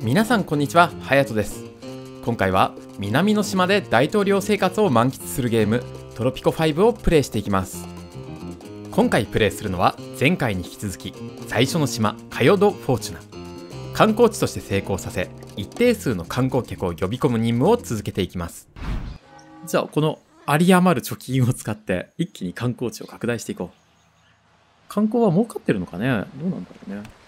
皆さんこんにちは、ハヤトです今回は南の島で大統領生活を満喫するゲームトロピコ5をプレイしていきます今回プレイするのは前回に引き続き最初の島カヨド・フォーチュナ観光地として成功させ一定数の観光客を呼び込む任務を続けていきますじゃあこの有り余る貯金を使って一気に観光地を拡大していこう観光は儲かってるのかねどうなんだろうね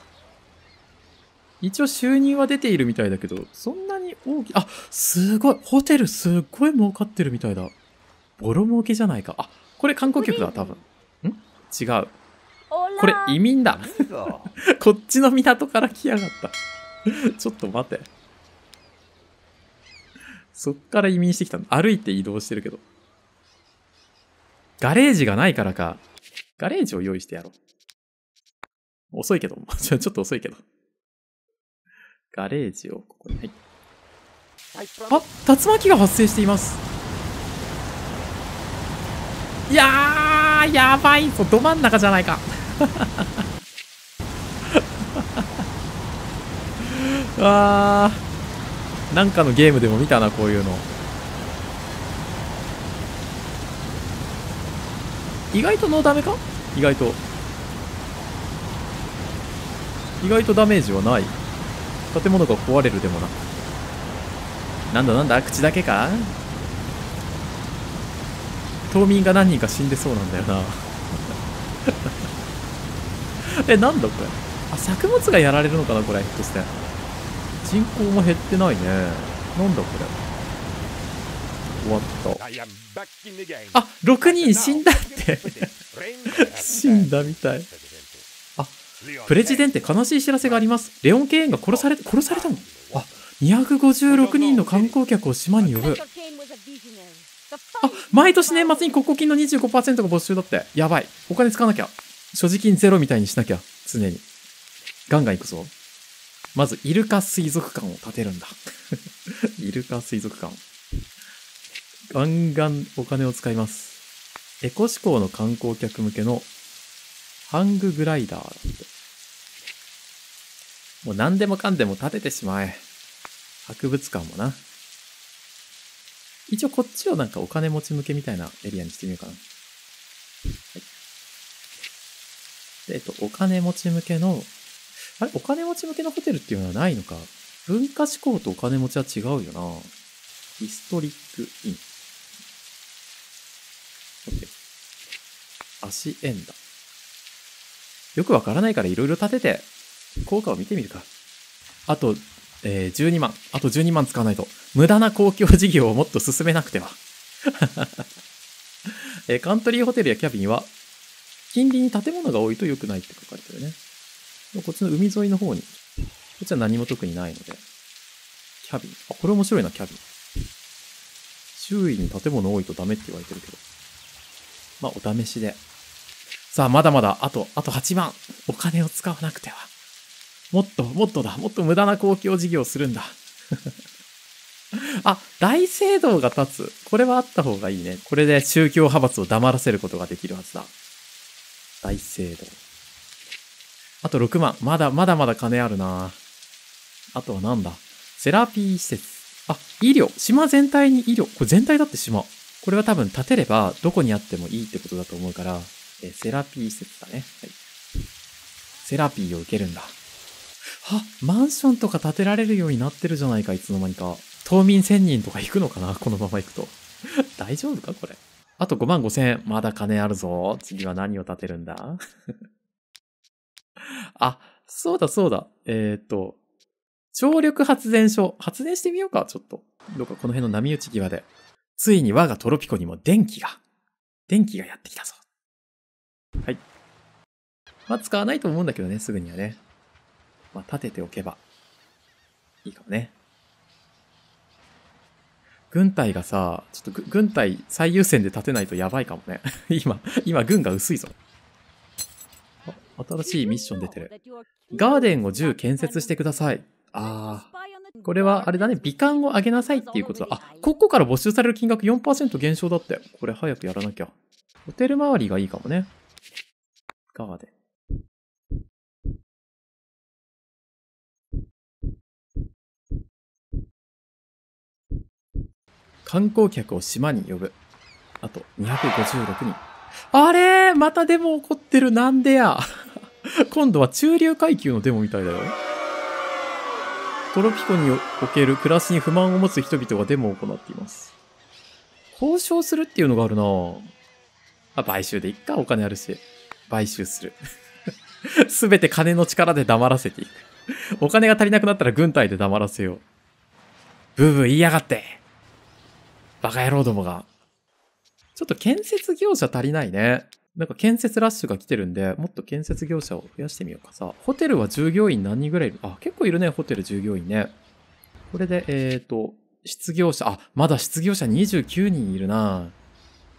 一応収入は出ているみたいだけど、そんなに大きい、あ、すごい、ホテルすっごい儲かってるみたいだ。ボロ儲けじゃないか。あ、これ観光客だ、多分。ん違う。これ移民だ。こっちの港から来やがった。ちょっと待て。そっから移民してきたの。歩いて移動してるけど。ガレージがないからか。ガレージを用意してやろう。遅いけど。ちょっと遅いけど。ガレージをここに、はい。あ、竜巻が発生しています。いやー、やばいぞ。ど真ん中じゃないか。あなんかのゲームでも見たな、こういうの。意外とノーダメか意外と。意外とダメージはない。建物が壊れるでもななんだなんだ口だけか島民が何人か死んでそうなんだよな えなんだこれあ作物がやられるのかなこれひょっとして人口も減ってないねなんだこれ終わったあ6人死んだって 死んだみたいプレジデンテ悲しい知らせがあります。レオン・ケインが殺され、殺されたのあ、256人の観光客を島に呼ぶ。あ、毎年年末に国庫金の25%が没収だって。やばい。お金使わなきゃ。所持金ゼロみたいにしなきゃ。常に。ガンガン行くぞ。まず、イルカ水族館を建てるんだ。イルカ水族館。ガンガンお金を使います。エコ志向の観光客向けのハンググライダーだって。もう何でもかんでも建ててしまえ。博物館もな。一応こっちをなんかお金持ち向けみたいなエリアにしてみようかな。はい。えっと、お金持ち向けの、あれお金持ち向けのホテルっていうのはないのか。文化志向とお金持ちは違うよな。ヒストリックイン。ケー。足縁だ。よくわからないからいろいろ建てて効果を見てみるか。あと、えー、12万。あと12万使わないと。無駄な公共事業をもっと進めなくては。えー、カントリーホテルやキャビンは、近隣に建物が多いと良くないって書かれてるね。こっちの海沿いの方に。こっちは何も特にないので。キャビン。あ、これ面白いな、キャビン。周囲に建物多いとダメって言われてるけど。まあ、お試しで。さあ、まだまだ、あと、あと8万。お金を使わなくては。もっと、もっとだ。もっと無駄な公共事業をするんだ。あ、大聖堂が立つ。これはあった方がいいね。これで宗教派閥を黙らせることができるはずだ。大聖堂。あと6万。まだ、まだまだ金あるなあとはなんだセラピー施設。あ、医療。島全体に医療。これ全体だって島。これは多分建てればどこにあってもいいってことだと思うから、えセラピー施設だね。はい。セラピーを受けるんだ。マンションとか建てられるようになってるじゃないか、いつの間にか。島民1000人とか行くのかなこのまま行くと。大丈夫かこれ。あと5万5千円。まだ金あるぞ。次は何を建てるんだ あ、そうだそうだ。えー、っと、超力発電所。発電してみようか、ちょっと。どうかこの辺の波打ち際で。ついに我がトロピコにも電気が、電気がやってきたぞ。はい。まあ、使わないと思うんだけどね、すぐにはね。まあ、立てておけば、いいかもね。軍隊がさ、ちょっと軍隊最優先で立てないとやばいかもね。今、今軍が薄いぞ。新しいミッション出てる。ガーデンを10建設してください。あー。これは、あれだね、美観を上げなさいっていうことだ。あ、ここから募集される金額4%減少だって。これ早くやらなきゃ。ホテル周りがいいかもね。ガーデン。観光客を島に呼ぶ。あと、256人。あれまたデモ起こってる。なんでや。今度は中流階級のデモみたいだよ。トロピコにおける暮らしに不満を持つ人々がデモを行っています。交渉するっていうのがあるなあ、買収でいっか、お金あるし。買収する。すべて金の力で黙らせていく。お金が足りなくなったら軍隊で黙らせよう。ブーブー言いやがってバカ野郎どもが。ちょっと建設業者足りないね。なんか建設ラッシュが来てるんで、もっと建設業者を増やしてみようか。さホテルは従業員何人ぐらいいるあ、結構いるね、ホテル従業員ね。これで、えっ、ー、と、失業者、あ、まだ失業者29人いるな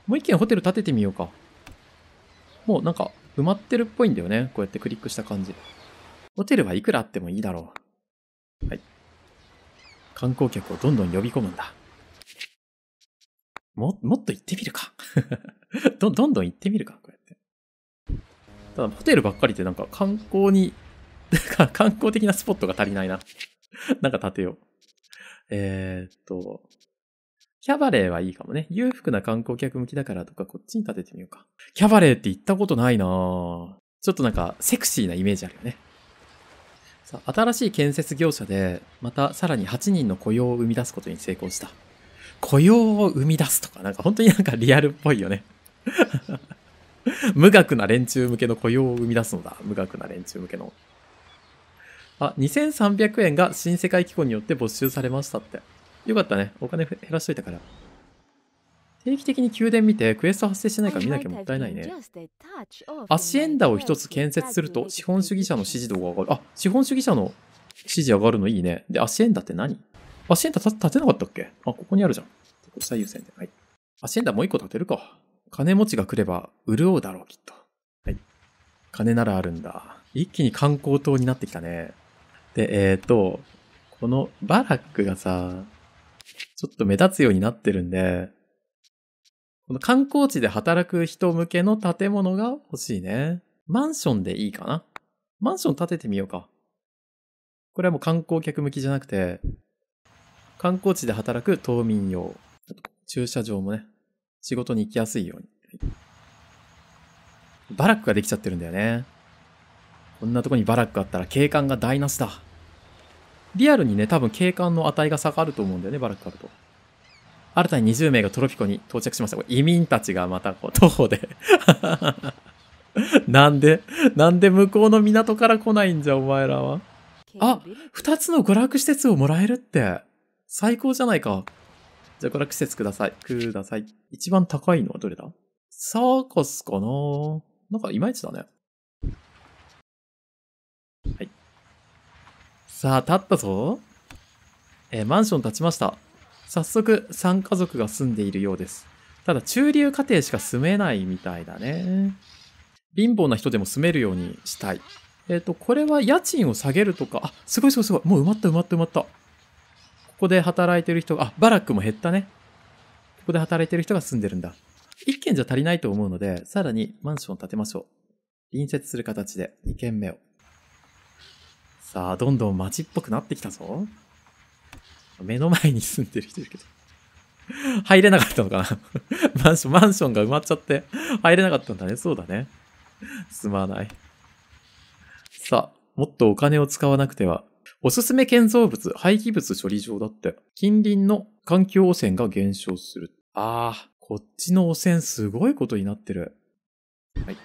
もう一軒ホテル建ててみようか。もうなんか埋まってるっぽいんだよね。こうやってクリックした感じ。ホテルはいくらあってもいいだろう。はい。観光客をどんどん呼び込むんだ。も、もっと行ってみるか ど、どんどん行ってみるか、こうやって。ただ、ホテルばっかりってなんか観光に、なんか観光的なスポットが足りないな なんか建てよう。えー、っと、キャバレーはいいかもね。裕福な観光客向きだからとか、こっちに建ててみようか。キャバレーって行ったことないなちょっとなんか、セクシーなイメージあるよね。さあ、新しい建設業者で、またさらに8人の雇用を生み出すことに成功した。雇用を生み出すとか、なんか本当になんかリアルっぽいよね。無学な連中向けの雇用を生み出すのだ。無学な連中向けの。あ、2300円が新世界機構によって没収されましたって。よかったね。お金減らしといたから。定期的に宮殿見てクエスト発生しないか見なきゃもったいないね。アシエンダを一つ建設すると資本主義者の支持度が上がる。あ、資本主義者の支持上がるのいいね。で、アシエンダって何アシエンダ建てなかったっけあ、ここにあるじゃん。最優先で。はい。アシエンダもう一個建てるか。金持ちが来れば潤うだろう、きっと。はい。金ならあるんだ。一気に観光島になってきたね。で、えっ、ー、と、このバラックがさ、ちょっと目立つようになってるんで、この観光地で働く人向けの建物が欲しいね。マンションでいいかなマンション建ててみようか。これはもう観光客向きじゃなくて、観光地で働く島民用。駐車場もね、仕事に行きやすいように。バラックができちゃってるんだよね。こんなとこにバラックあったら景観が台無しだ。リアルにね、多分景観の値が下がると思うんだよね、バラックあると。新たに20名がトロピコに到着しました。これ移民たちがまたこう徒歩で なんで、なんで向こうの港から来ないんじゃ、お前らは。あ、二つの娯楽施設をもらえるって。最高じゃないか。じゃあこれは季節ください。ください。一番高いのはどれだサーカスかななんかいまいちだね。はい。さあ、立ったぞ。えマンション立ちました。早速、3家族が住んでいるようです。ただ、中流家庭しか住めないみたいだね。貧乏な人でも住めるようにしたい。えっ、ー、と、これは家賃を下げるとか、あ、すごいすごいすごい。もう埋まった埋まった埋まった。ここで働いてる人が、あ、バラックも減ったね。ここで働いてる人が住んでるんだ。一軒じゃ足りないと思うので、さらにマンション建てましょう。隣接する形で2軒目を。さあ、どんどん街っぽくなってきたぞ。目の前に住んでる人いるけど。入れなかったのかな マンション、マンションが埋まっちゃって入れなかったんだね。そうだね。すまない。さあ、もっとお金を使わなくてはおすすめ建造物、廃棄物処理場だって。近隣の環境汚染が減少する。ああ、こっちの汚染すごいことになってる。はい。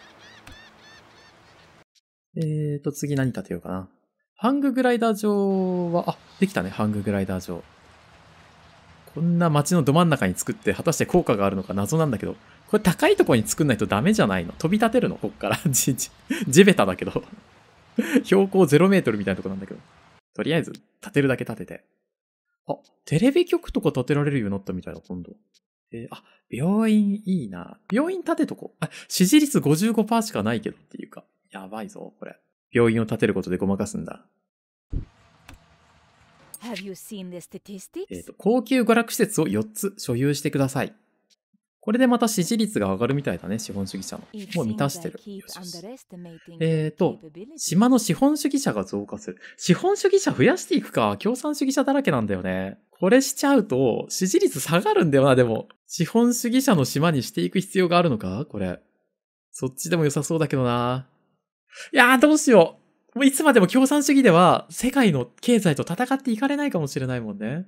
えーと、次何建てようかな。ハンググライダー場は、あ、できたね、ハンググライダー場。こんな街のど真ん中に作って、果たして効果があるのか謎なんだけど、これ高いとこに作んないとダメじゃないの飛び立てるのこっから。地べただけど標高0メートルみたいなとこなんだけど。とりあえず、立てるだけ立てて。あ、テレビ局とか建てられるようになったみたいだ、今度。えー、あ、病院いいな。病院建てとこあ、支持率55%しかないけどっていうか。やばいぞ、これ。病院を建てることでごまかすんだ。えっ、と、高級娯楽施設を4つ所有してください。これでまた支持率が上がるみたいだね、資本主義者の。もう満たしてる。ええっ、ー、と、島の資本主義者が増加する。資本主義者増やしていくか、共産主義者だらけなんだよね。これしちゃうと、支持率下がるんだよな、でも。資本主義者の島にしていく必要があるのかこれ。そっちでも良さそうだけどな。いやー、どうしよう。もういつまでも共産主義では、世界の経済と戦っていかれないかもしれないもんね。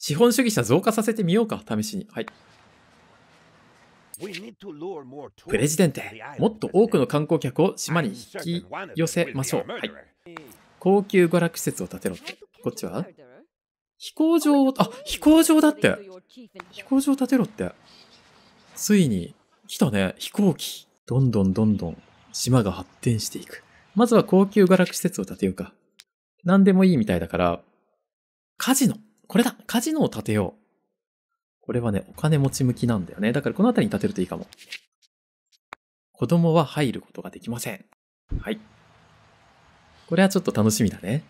資本主義者増加させてみようか、試しに。はい。プレジデンテ、もっと多くの観光客を島に引き寄せましょう。はい。高級娯楽施設を建てろって。こっちは飛行場を、あ、飛行場だって。飛行場を建てろって。ついに、来たね、飛行機。どんどんどんどん、島が発展していく。まずは高級娯楽施設を建てようか。何でもいいみたいだから、カジノ。これだカジノを建てよう。これはね、お金持ち向きなんだよね。だからこの辺りに立てるといいかも。子供は入ることができません。はい。これはちょっと楽しみだね。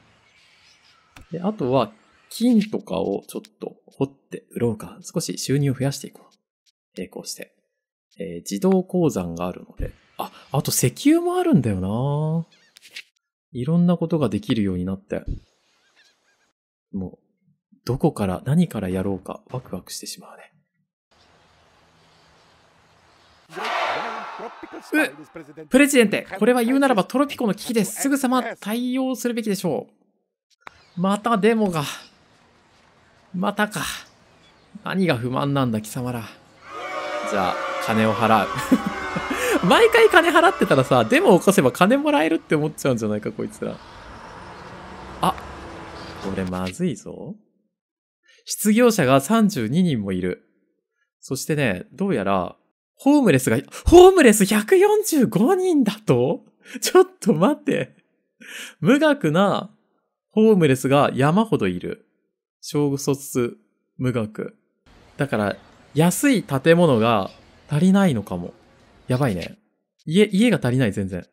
で、あとは、金とかをちょっと掘って売ろうか。少し収入を増やしていこう。並行して。えー、自動鉱山があるので。あ、あと石油もあるんだよないろんなことができるようになって。もう、どこから、何からやろうか、ワクワクしてしまうね。うプレジデンテこれは言うならばトロピコの危機です。すぐさま対応するべきでしょう。またデモが。またか。何が不満なんだ、貴様ら。じゃあ、金を払う。毎回金払ってたらさ、デモ起こせば金もらえるって思っちゃうんじゃないか、こいつら。あ、これまずいぞ。失業者が32人もいる。そしてね、どうやら、ホームレスが、ホームレス145人だと ちょっと待って。無学なホームレスが山ほどいる。小卒無学。だから、安い建物が足りないのかも。やばいね。家、家が足りない全然。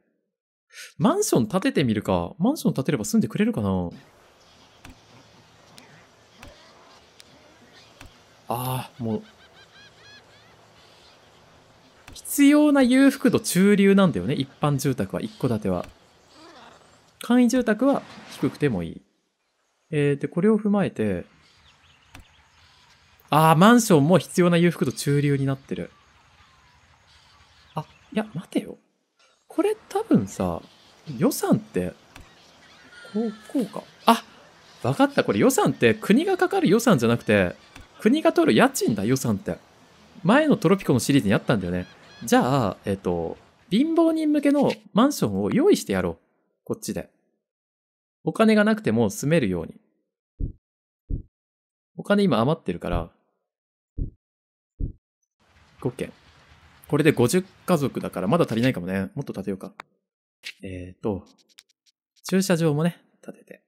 マンション建ててみるか。マンション建てれば住んでくれるかなああ、もう。必要な裕福度中流なんだよね。一般住宅は、一戸建ては。簡易住宅は低くてもいい。えー、で、これを踏まえて、ああ、マンションも必要な裕福度中流になってる。あ、いや、待てよ。これ多分さ、予算って、こう、こうか。あわかった。これ予算って国がかかる予算じゃなくて、国が取る家賃だ、予算って。前のトロピコのシリーズにあったんだよね。じゃあ、えっ、と、貧乏人向けのマンションを用意してやろう。こっちで。お金がなくても住めるように。お金今余ってるから、5件。これで50家族だからまだ足りないかもね。もっと建てようか。えっ、ー、と、駐車場もね、建てて。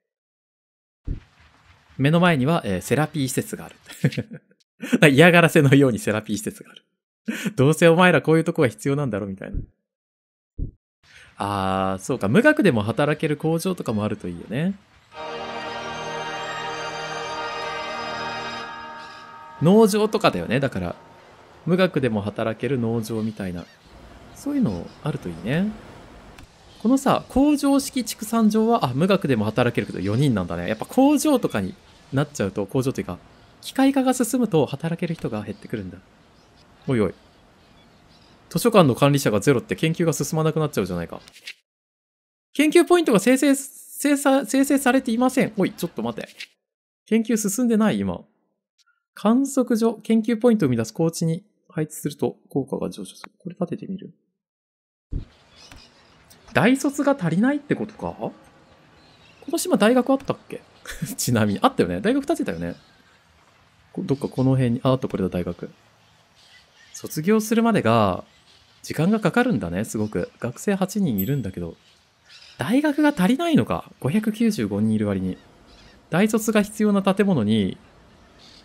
目の前には、えー、セラピー施設がある。嫌がらせのようにセラピー施設がある。どうせお前らこういうとこが必要なんだろみたいな。ああ、そうか。無学でも働ける工場とかもあるといいよね。農場とかだよね。だから、無学でも働ける農場みたいな。そういうのあるといいね。このさ、工場式畜産場は、あ、無学でも働けるけど4人なんだね。やっぱ工場とかになっちゃうと、工場というか、機械化が進むと働ける人が減ってくるんだ。おいおい。図書館の管理者がゼロって研究が進まなくなっちゃうじゃないか。研究ポイントが生成、生生成されていません。おい、ちょっと待て。研究進んでない今。観測所、研究ポイントを生み出す高地に配置すると効果が上昇する。これ立ててみる。大卒が足りないってことか鹿島大学あったっけ ちなみに。あったよね。大学建てたよね。どっかこの辺に、あ、あとこれだ、大学。卒業するまでが、時間がかかるんだね、すごく。学生8人いるんだけど。大学が足りないのか。595人いる割に。大卒が必要な建物に、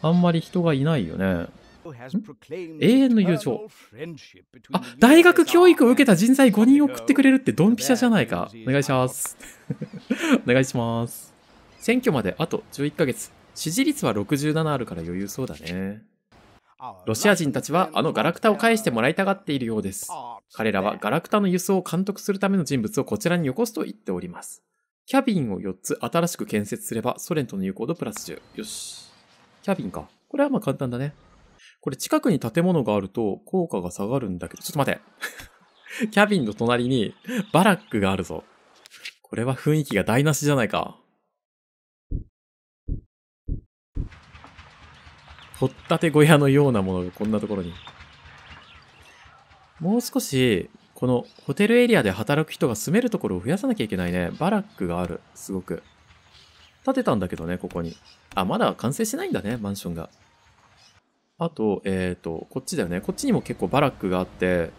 あんまり人がいないよね。永遠の友情。あ、大学教育を受けた人材5人送ってくれるってドンピシャじゃないか。お願いします。お願いします。選挙まであと11ヶ月。支持率は67あるから余裕そうだね。ロシア人たちはあのガラクタを返してもらいたがっているようです。彼らはガラクタの輸送を監督するための人物をこちらによこすと言っております。キャビンを4つ新しく建設すればソ連との友好度プラス10。よし。キャビンか。これはまあ簡単だね。これ近くに建物があると効果が下がるんだけど、ちょっと待て。キャビンの隣にバラックがあるぞ。これは雰囲気が台無しじゃないか。掘ったて小屋のようなものがこんなところに。もう少し、このホテルエリアで働く人が住めるところを増やさなきゃいけないね。バラックがある。すごく。建てたんだけどね、ここに。あ、まだ完成しないんだね、マンションが。あと、えっ、ー、と、こっちだよね。こっちにも結構バラックがあって、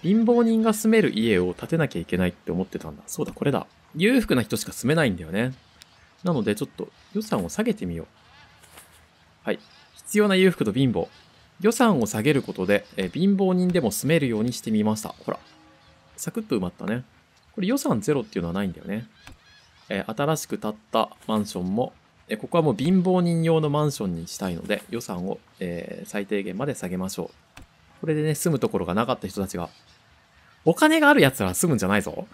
貧乏人が住める家を建てなきゃいけないって思ってたんだ。そうだ、これだ。裕福な人しか住めないんだよね。なので、ちょっと予算を下げてみよう。はい。必要な裕福と貧乏。予算を下げることで、え貧乏人でも住めるようにしてみました。ほら。サクッと埋まったね。これ予算ゼロっていうのはないんだよね。えー、新しく建ったマンションもえここはもう貧乏人用のマンションにしたいので予算を、えー、最低限まで下げましょう。これでね、住むところがなかった人たちが、お金がある奴らは住むんじゃないぞ。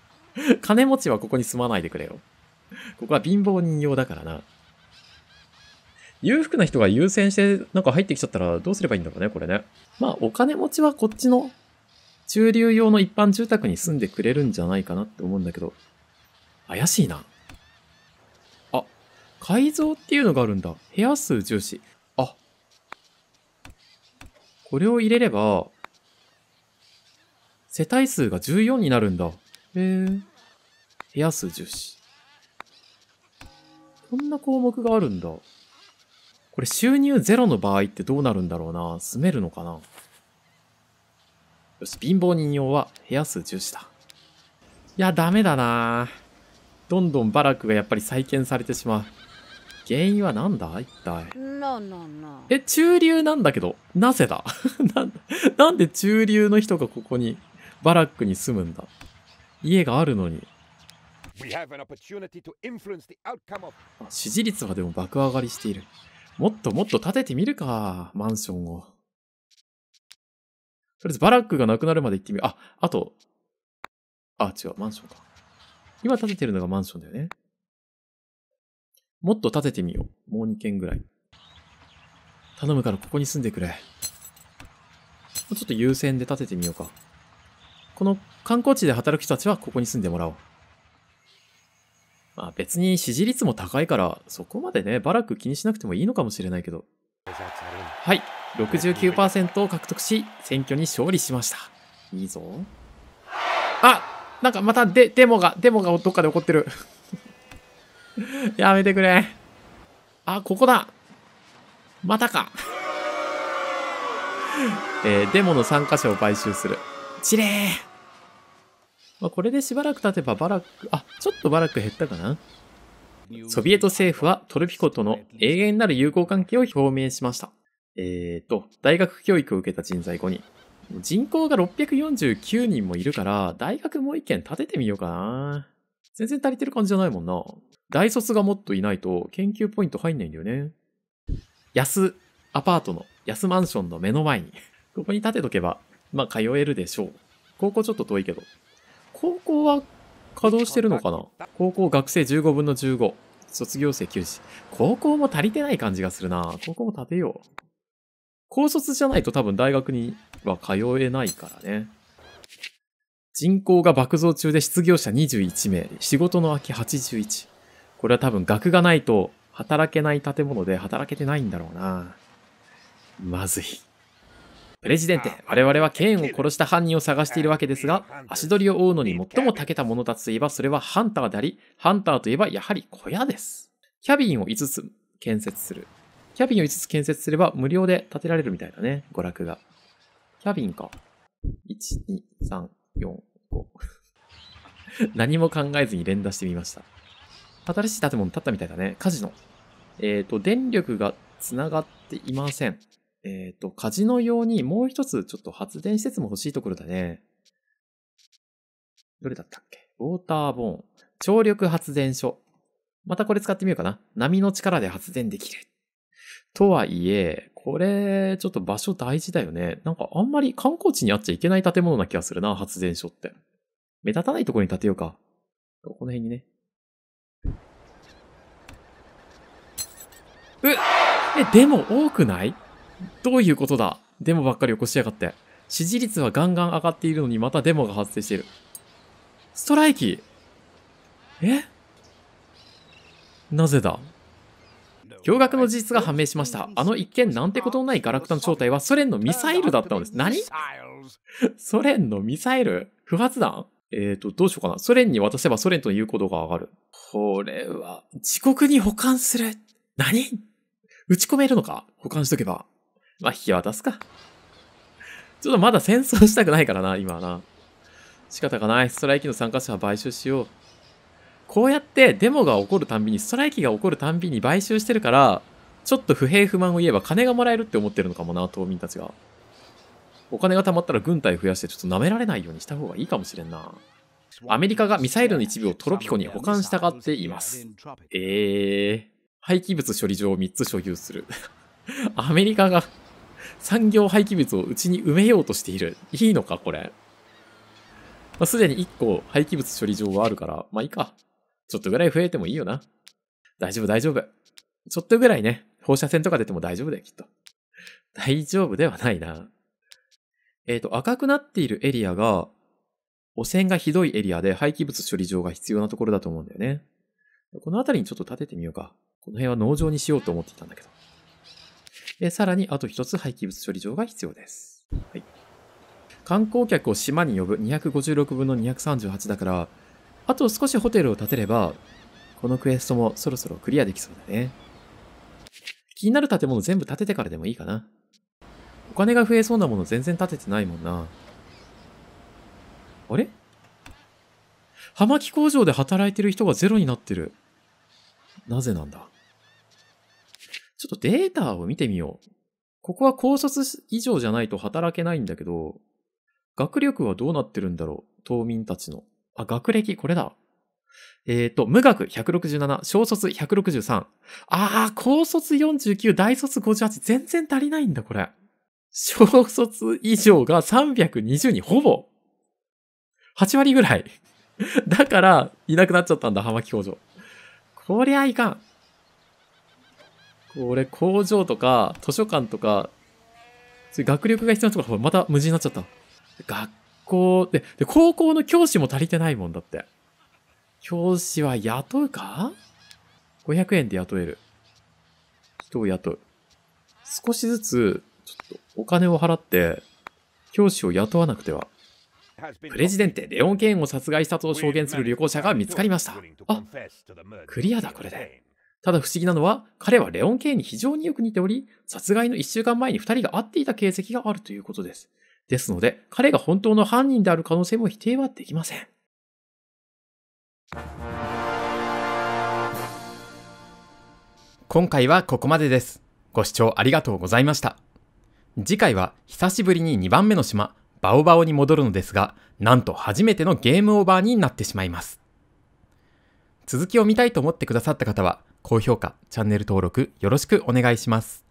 金持ちはここに住まないでくれよ。ここは貧乏人用だからな。裕福な人が優先してなんか入ってきちゃったらどうすればいいんだろうね、これね。まあ、お金持ちはこっちの中流用の一般住宅に住んでくれるんじゃないかなって思うんだけど、怪しいな。改造っていうのがあるんだ。部屋数重視。あ。これを入れれば、世帯数が14になるんだ。へえ。部屋数重視。こんな項目があるんだ。これ収入ゼロの場合ってどうなるんだろうな。住めるのかな。よし、貧乏人用は部屋数重視だ。いや、ダメだなどんどんバラクがやっぱり再建されてしまう。原因はなんだ一体。え、中流なんだけど、なぜだ ななんで中流の人がここに、バラックに住むんだ家があるのに。支持率はでも爆上がりしている。もっともっと建ててみるか、マンションを。とりあえずバラックがなくなるまで行ってみる。あ、あと、あ、違う、マンションか。今建ててるのがマンションだよね。もっと立ててみよう。もう2軒ぐらい。頼むからここに住んでくれ。ちょっと優先で立ててみようか。この観光地で働く人たちはここに住んでもらおう。まあ別に支持率も高いから、そこまでね、バラク気にしなくてもいいのかもしれないけど。はい。69%を獲得し、選挙に勝利しました。いいぞ。あなんかまたデ、デモが、デモがどっかで起こってる。やめてくれ。あ、ここだ。またか。えー、デモの参加者を買収する。ちれー。まあ、これでしばらく経てばバラック、あ、ちょっとバラック減ったかなソビエト政府はトルピコとの永遠なる友好関係を表明しました。えっ、ー、と、大学教育を受けた人材5人。人口が649人もいるから、大学もう一軒建ててみようかな。全然足りてる感じじゃないもんな。大卒がもっといないと研究ポイント入んないんだよね。安アパートの、安マンションの目の前に ここに建てとけば、まあ通えるでしょう。高校ちょっと遠いけど。高校は稼働してるのかな高校学生15分の15。卒業生9時。高校も足りてない感じがするな。高校も建てよう。高卒じゃないと多分大学には通えないからね。人口が爆増中で失業者21名、仕事の空き81。これは多分額がないと働けない建物で働けてないんだろうな。まずい。プレジデンテ、我々はケーンを殺した犯人を探しているわけですが、足取りを追うのに最も長けた者たちといえば、それはハンターであり、ハンターといえばやはり小屋です。キャビンを5つ建設する。キャビンを5つ建設すれば無料で建てられるみたいだね、娯楽が。キャビンか。1、2、3、4、5。何も考えずに連打してみました。新しい建物建ったみたいだね。カジノ。えっ、ー、と、電力が繋がっていません。えっ、ー、と、カジノ用にもう一つちょっと発電施設も欲しいところだね。どれだったっけウォーターボーン。超力発電所。またこれ使ってみようかな。波の力で発電できる。とはいえ、これ、ちょっと場所大事だよね。なんかあんまり観光地にあっちゃいけない建物な気がするな、発電所って。目立たないところに建てようか。この辺にね。うえ、でも多くないどういうことだデモばっかり起こしやがって。支持率はガンガン上がっているのにまたデモが発生している。ストライキえなぜだ驚愕の事実が判明しました。あの一見なんてことのないガラクタの正体はソ連のミサイルだったのです。何ソ連のミサイル不発弾えっ、ー、と、どうしようかな。ソ連に渡せばソ連とのうことが上がる。これは、自国に保管する。何打ち込めるのか保管しとけば。まあ、引き渡すか。ちょっとまだ戦争したくないからな、今はな。仕方がない。ストライキの参加者は買収しよう。こうやってデモが起こるたんびに、ストライキが起こるたんびに買収してるから、ちょっと不平不満を言えば金がもらえるって思ってるのかもな、島民たちが。お金が貯まったら軍隊増やしてちょっと舐められないようにした方がいいかもしれんな。アメリカがミサイルの一部をトロピコに保管したがっています。えー。廃棄物処理場を3つ所有する。アメリカが産業廃棄物をうちに埋めようとしている。いいのか、これ。まあ、すでに1個廃棄物処理場があるから、まあいいか。ちょっとぐらい増えてもいいよな。大丈夫、大丈夫。ちょっとぐらいね、放射線とか出ても大丈夫だよ、きっと。大丈夫ではないな。えっ、ー、と、赤くなっているエリアが、汚染がひどいエリアで廃棄物処理場が必要なところだと思うんだよね。この辺りにちょっと立ててみようか。この辺は農場にしようと思っていたんだけど。でさらにあと一つ廃棄物処理場が必要です。はい。観光客を島に呼ぶ256分の238だから、あと少しホテルを建てれば、このクエストもそろそろクリアできそうだね。気になる建物全部建ててからでもいいかな。お金が増えそうなもの全然建ててないもんな。あれ葉巻工場で働いてる人がゼロになってる。なぜなんだちょっとデータを見てみよう。ここは高卒以上じゃないと働けないんだけど、学力はどうなってるんだろう島民たちの。あ、学歴これだ。えっ、ー、と、無学167、小卒163。あー、高卒49、大卒58、全然足りないんだ、これ。小卒以上が320にほぼ。8割ぐらい。だから、いなくなっちゃったんだ、浜木工場。こりゃいかん。俺、工場とか、図書館とか、学力が必要なところ、また無事になっちゃった。学校で、で、高校の教師も足りてないもんだって。教師は雇うか ?500 円で雇える。人を雇う。少しずつ、ちょっとお金を払って、教師を雇わなくては。プレジデンテ、レオン・ケーンを殺害したと証言する旅行者が見つかりました。あ、クリアだ、これで。ただ不思議なのは、彼はレオン・ケイに非常によく似ており、殺害の1週間前に2人が会っていた形跡があるということです。ですので、彼が本当の犯人である可能性も否定はできません。今回はここまでです。ご視聴ありがとうございました。次回は久しぶりに2番目の島、バオバオに戻るのですが、なんと初めてのゲームオーバーになってしまいます。続きを見たいと思ってくださった方は、高評価、チャンネル登録よろしくお願いします。